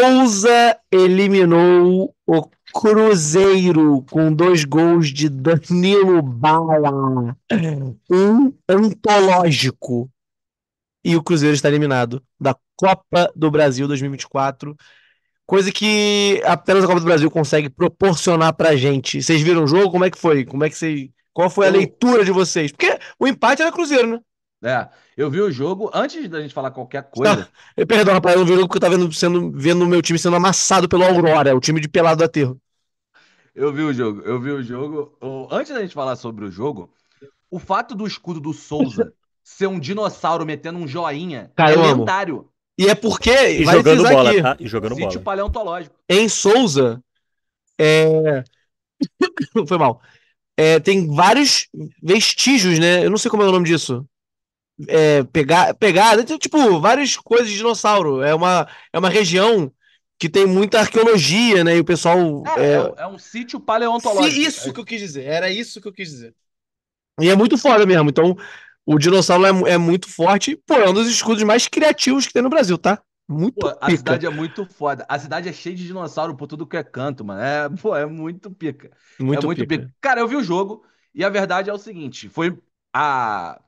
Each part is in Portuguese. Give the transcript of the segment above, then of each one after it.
Souza eliminou o Cruzeiro com dois gols de Danilo Bala. Um antológico. E o Cruzeiro está eliminado da Copa do Brasil 2024. Coisa que apenas a Copa do Brasil consegue proporcionar pra gente. Vocês viram o jogo? Como é que foi? Como é que vocês. Qual foi a leitura de vocês? Porque o empate era Cruzeiro, né? É, eu vi o jogo antes da gente falar qualquer coisa. Eh, não, perdão, rapaz, eu vi o jogo porque eu tava vendo, sendo, vendo o meu time sendo amassado pelo Aurora, o time de pelado do aterro. Eu vi o jogo, eu vi o jogo. Antes da gente falar sobre o jogo, o fato do escudo do Souza ser um dinossauro metendo um joinha Cara, é lendário. E é porque. E jogando bola, aqui, tá? E jogando bola. paleontológico. Em Souza, é. Foi mal. É, tem vários vestígios, né? Eu não sei como é o nome disso é, pegar, pegada, né, tipo, várias coisas de dinossauro. É uma, é uma região que tem muita arqueologia, né? E o pessoal. É, é... é um é sítio paleontológico. Se isso que eu quis dizer, era isso que eu quis dizer. E é muito foda mesmo. Então, o dinossauro é, é muito forte. Pô, é um dos escudos mais criativos que tem no Brasil, tá? Muito pô, A cidade é muito foda. A cidade é cheia de dinossauro por tudo que é canto, mano. É, pô, é muito pica. Muito, é muito pica. pica. Cara, eu vi o jogo e a verdade é o seguinte: foi a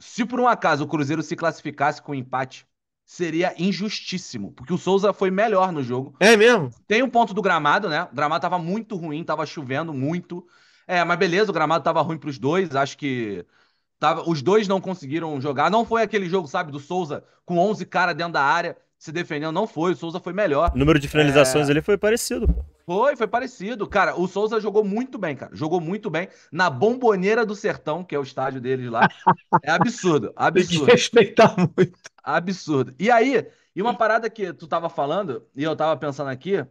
se por um acaso o Cruzeiro se classificasse com um empate, seria injustíssimo, porque o Souza foi melhor no jogo. É mesmo? Tem um ponto do gramado, né? O gramado tava muito ruim, tava chovendo muito. É, mas beleza, o gramado tava ruim pros dois, acho que tava, os dois não conseguiram jogar. Não foi aquele jogo, sabe, do Souza com 11 caras dentro da área se defendendo, não foi, o Souza foi melhor. O número de finalizações é... ali foi parecido, pô. Foi, foi parecido. Cara, o Souza jogou muito bem, cara. Jogou muito bem na Bomboneira do Sertão, que é o estádio deles lá. É absurdo, absurdo. Tem que respeitar muito. Absurdo. E aí, e uma parada que tu tava falando, e eu tava pensando aqui,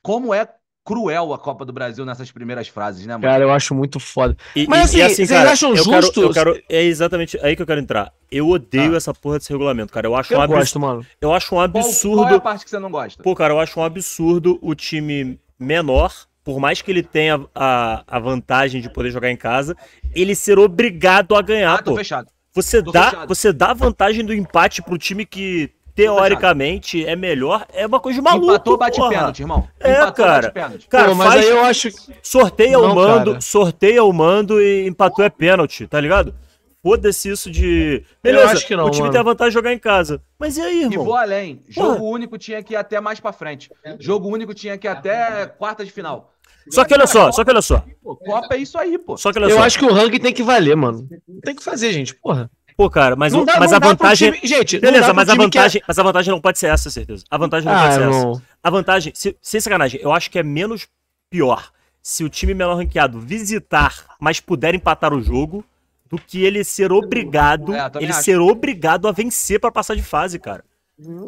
como é cruel a Copa do Brasil nessas primeiras frases, né, mano? Cara, eu acho muito foda. E, Mas assim, e, assim vocês cara, acham justo? quero, eu quero, é exatamente aí que eu quero entrar. Eu odeio ah. essa porra desse regulamento, cara. Eu acho eu um absurdo. Gosto, mano. Eu acho um absurdo. Qual, qual é a parte que você não gosta? Pô, cara, eu acho um absurdo o time menor, por mais que ele tenha a, a vantagem de poder jogar em casa, ele ser obrigado a ganhar, ah, pô. Fechado. Você tô dá, fechado. você dá a vantagem do empate pro time que teoricamente é melhor, é uma coisa de maluco. Empatou, bate porra. pênalti, irmão. É, empatou, cara. Cara, Pô, mas faz... aí eu acho. Sorteia o mando, sorteia o mando e empatou é pênalti, tá ligado? Foda-se isso de. Beleza, eu acho que não, o time mano. tem a vantagem de jogar em casa. Mas e aí, irmão? E vou além. Jogo único tinha que ir até mais pra frente. Jogo único tinha que ir até quarta de final. Só que olha só, só que olha só. Copa é isso aí, pô. Só que olha eu só. acho que o ranking tem que valer, mano. Tem que fazer, gente, porra. Pô, cara, mas, não dá, mas a vantagem. Time, gente, beleza, mas a é- vantagem, é... mas a vantagem não pode ser essa, certeza. A vantagem não ah, pode ser não. essa. A vantagem, se, sem sacanagem, eu acho que é menos pior se o time melhor ranqueado visitar, mas puder empatar o jogo, do que ele ser obrigado, é, ele acho. ser obrigado a vencer para passar de fase, cara.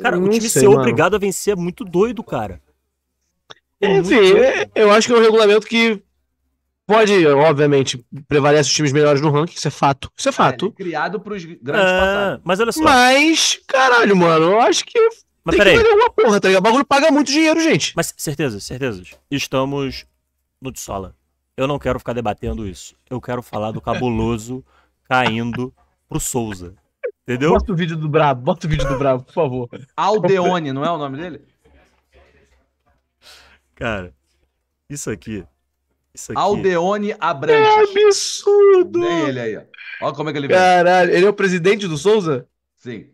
Cara, não o time sei, ser mano. obrigado a vencer é muito doido, cara. É, é enfim, é, eu acho que é um regulamento que pode, obviamente, prevalece os times melhores no ranking, isso é fato. Isso é fato. É, é criado pros grandes é, Mas olha só. Mas, caralho, mano, eu acho que. Mas peraí. alguma porra, tá ligado? O bagulho paga muito dinheiro, gente. Mas certezas, certezas. Estamos no de sola. Eu não quero ficar debatendo isso. Eu quero falar do cabuloso caindo pro Souza. Entendeu? Bota o vídeo do Brabo, bota o vídeo do Brabo, por favor. Aldeone, não é o nome dele? Cara, isso aqui. Isso aqui. Aldeone Abrantes. É absurdo! Tem ele aí, ó. Olha como é que ele vem. Caralho, ele é o presidente do Souza? Sim.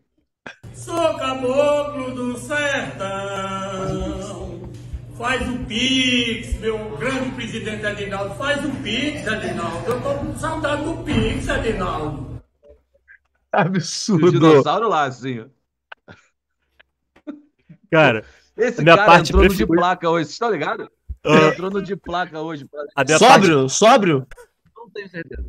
Sou caboclo do sertão. Faz o Pix, meu grande presidente Adinaldo, faz o Pix, Adinaldo. Eu tô com saudade do Pix, Adinaldo. Absurdo. O dinossauro lá, assim. Cara, esse minha cara parte entrou preferida... de placa hoje, vocês estão ligados? Uh... Entrou no de placa hoje. Sóbrio, parte... sóbrio? Não tenho certeza.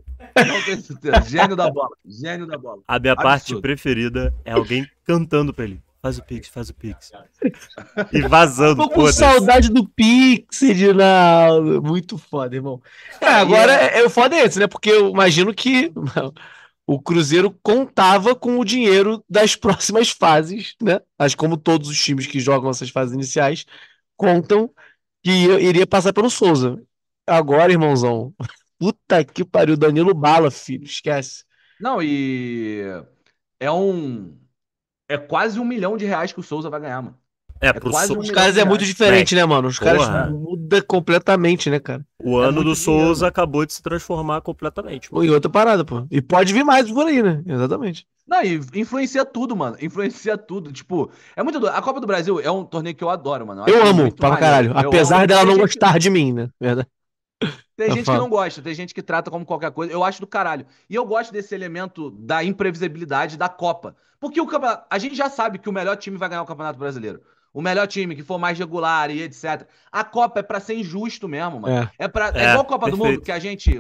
Não tenho certeza. Gênio da bola. Gênio da bola. A minha Absurdo. parte preferida é alguém cantando pra ele. Faz o Pix, faz o Pix. E vazando, Tô com saudade do Pix, Edinaldo. Muito foda, irmão. É, agora, é, é, o foda é esse, né? Porque eu imagino que o Cruzeiro contava com o dinheiro das próximas fases, né? Mas como todos os times que jogam essas fases iniciais contam que iria passar pelo Souza. Agora, irmãozão, puta que pariu, Danilo Bala, filho, esquece. Não, e é um é quase um milhão de reais que o Souza vai ganhar, mano. É, é pro quase so... um Os caras é muito diferente, né, mano? Os Porra. caras mudam completamente, né, cara? O é ano do Souza dinheiro, acabou de se transformar completamente. Mano. E outra parada, pô. E pode vir mais por aí, né? Exatamente. Não, e influencia tudo, mano. Influencia tudo. Tipo, é muito doido. A Copa do Brasil é um torneio que eu adoro, mano. Eu, eu amo, pra caralho. Apesar amo. dela não gostar de mim, né? Verdade. Tem gente que não gosta, tem gente que trata como qualquer coisa. Eu acho do caralho. E eu gosto desse elemento da imprevisibilidade da Copa. Porque o a gente já sabe que o melhor time vai ganhar o Campeonato Brasileiro. O melhor time, que for mais regular e etc. A Copa é pra ser injusto mesmo, mano. É, é, é, é igual a Copa perfeito. do Mundo, que a gente.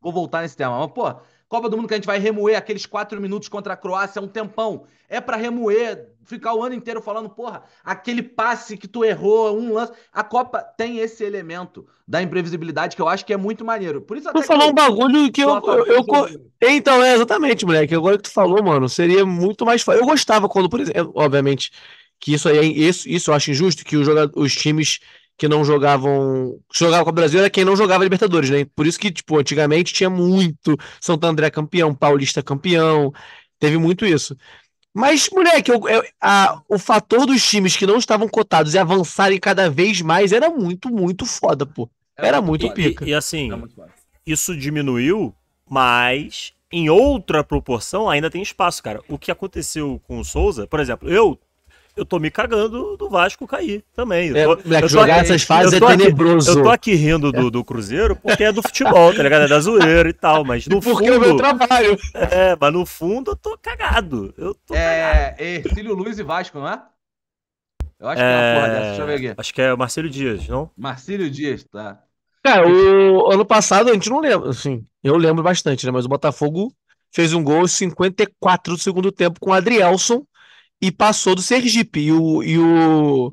Vou voltar nesse tema, mas, pô, Copa do Mundo que a gente vai remoer aqueles quatro minutos contra a Croácia é um tempão. É para remoer, ficar o ano inteiro falando, porra, aquele passe que tu errou, um lance. A Copa tem esse elemento da imprevisibilidade que eu acho que é muito maneiro. Por isso até Vou falar um bagulho que eu, eu, eu, eu... Então, é exatamente, moleque. Agora que tu falou, mano, seria muito mais fácil. Eu gostava quando, por exemplo, obviamente, que isso aí é, isso, isso eu acho injusto, que os, jogadores, os times que não jogavam. Que jogava com o Brasil era quem não jogava Libertadores, né? Por isso que, tipo, antigamente tinha muito Santo André campeão, Paulista campeão, teve muito isso. Mas, moleque, eu, eu, a, o fator dos times que não estavam cotados e avançarem cada vez mais era muito, muito foda, pô. Era muito pica. E, e assim, isso diminuiu, mas em outra proporção ainda tem espaço, cara. O que aconteceu com o Souza, por exemplo, eu eu tô me cagando do Vasco cair também. Eu é, tô, é, eu jogar aqui, essas fases é tenebroso. Aqui, eu tô aqui rindo do, do Cruzeiro porque é do futebol, tá ligado? É da zoeira e tal, mas no porque fundo... Porque é o meu trabalho. É, mas no fundo eu tô cagado. Eu tô é, cagado. É, Ercílio Luiz e Vasco, não é? Eu acho é... que é uma é, porra dessa, deixa eu ver aqui. Acho que é Marcelo Dias, não? Marcelo Dias, tá. Cara, o ano passado a gente não lembra, assim, eu lembro bastante, né? Mas o Botafogo fez um gol 54 do segundo tempo com o Adrielson, e passou do Sergipe. E o, e o.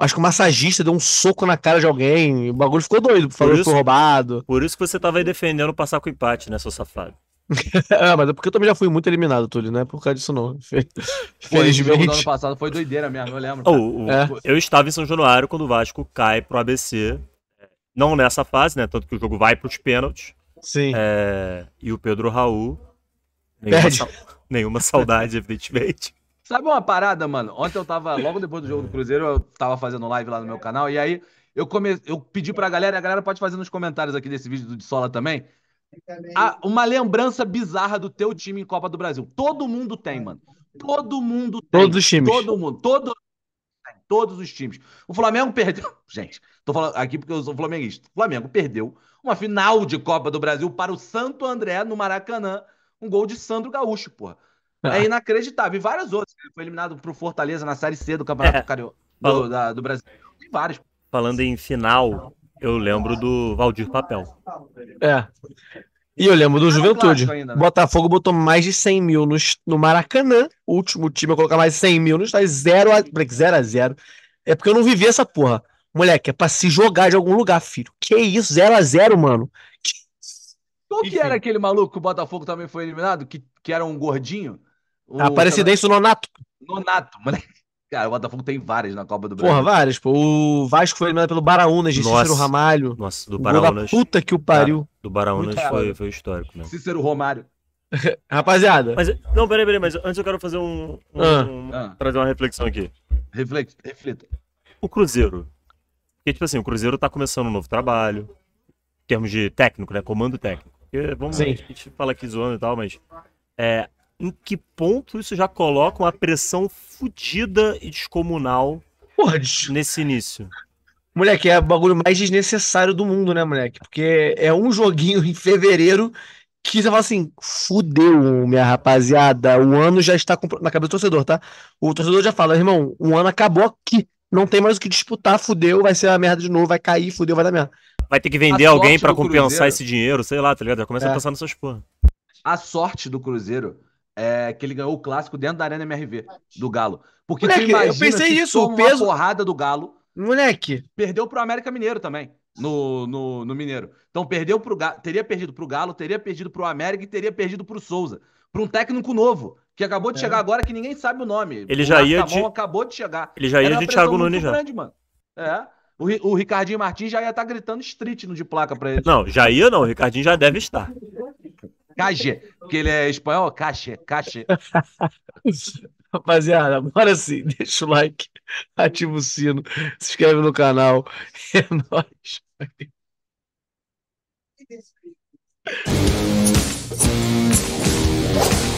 Acho que o massagista deu um soco na cara de alguém. O bagulho ficou doido, falou isso, que foi roubado. Por isso que você tava aí defendendo passar com empate, né, seu safado? ah, mas é porque eu também já fui muito eliminado, Túlio, não é por causa disso, não. Felizmente. O ano passado foi doideira mesmo, eu lembro. Oh, é. Eu estava em São Januário quando o Vasco cai pro ABC. É, não nessa fase, né? Tanto que o jogo vai pros pênaltis. Sim. É... E o Pedro Raul. Nenhuma, sa... Nenhuma saudade, evidentemente. Sabe uma parada, mano? Ontem eu tava, logo depois do jogo do Cruzeiro, eu tava fazendo live lá no meu canal, e aí eu, come... eu pedi pra galera, a galera pode fazer nos comentários aqui desse vídeo do de Sola também, ah, uma lembrança bizarra do teu time em Copa do Brasil. Todo mundo tem, mano. Todo mundo tem. Todos os times. Todo mundo. Todo, todos os times. O Flamengo perdeu. Gente, tô falando aqui porque eu sou flamenguista. O Flamengo perdeu uma final de Copa do Brasil para o Santo André no Maracanã. Um gol de Sandro Gaúcho, porra. É inacreditável. E várias outras. Ele né? foi eliminado pro Fortaleza na Série C do Campeonato é. do, Cario... Fal... do, da, do Brasil. Tem vários. Falando em final, eu lembro do Valdir Papel. É. E eu lembro do Juventude. Ainda, né? Botafogo botou mais de 100 mil no, no Maracanã. O último time a colocar mais 100 mil no estádio. 0 a 0. A É porque eu não vivi essa porra. Moleque, é pra se jogar de algum lugar, filho. Que isso? 0 a 0 mano. Que... Qual que Enfim. era aquele maluco que o Botafogo também foi eliminado? Que, que era um gordinho? O, Aparecidense Nonato. Nonato, moleque. Cara, o Botafogo tem várias na Copa do Brasil. Porra, várias. Pô. O Vasco foi eliminado pelo Baraúnas. de Nossa. Cícero Ramalho. Nossa, do Baraúnas. Puta que o pariu. do Baraúnas foi, foi histórico, né? Cícero Romário. Rapaziada. Mas, não, peraí, peraí, mas antes eu quero fazer um. um, ah, um ah. Trazer uma reflexão aqui. Reflete, reflita. O Cruzeiro. Porque, tipo assim, o Cruzeiro tá começando um novo trabalho. Em termos de técnico, né? Comando técnico. Porque, vamos, Sim. a gente fala aqui zoando e tal, mas. É, em que ponto isso já coloca uma pressão fodida e descomunal Porra, nesse início. Moleque, é o bagulho mais desnecessário do mundo, né, moleque? Porque é um joguinho em fevereiro que você fala assim, fudeu, minha rapaziada, o ano já está na cabeça do torcedor, tá? O torcedor já fala, irmão, o ano acabou aqui, não tem mais o que disputar, fudeu, vai ser a merda de novo, vai cair, fudeu, vai dar merda. Vai ter que vender alguém para compensar cruzeiro. esse dinheiro, sei lá, tá ligado? Já começa é. a pensar nessas porra. A sorte do Cruzeiro é, que ele ganhou o clássico dentro da Arena MRV do Galo. Porque Moleque, tu imagina eu pensei isso, o peso... uma porrada do Galo. Moleque. Perdeu pro América Mineiro também. No, no, no Mineiro. Então perdeu pro Galo, teria perdido pro Galo, teria perdido pro América e teria perdido pro Souza. Para um técnico novo, que acabou de é. chegar agora que ninguém sabe o nome. Ele o já ia de... acabou de chegar. Ele já ia Era de Thiago Nunes já. Grande, mano. É. O, o Ricardinho Martins já ia estar tá gritando street no de placa para ele. Não, já ia não, o Ricardinho já deve estar. Caixa, porque ele é espanhol, caixa, caixa. Rapaziada, agora sim, deixa o like, ativa o sino, se inscreve no canal. É nóis. Valeu.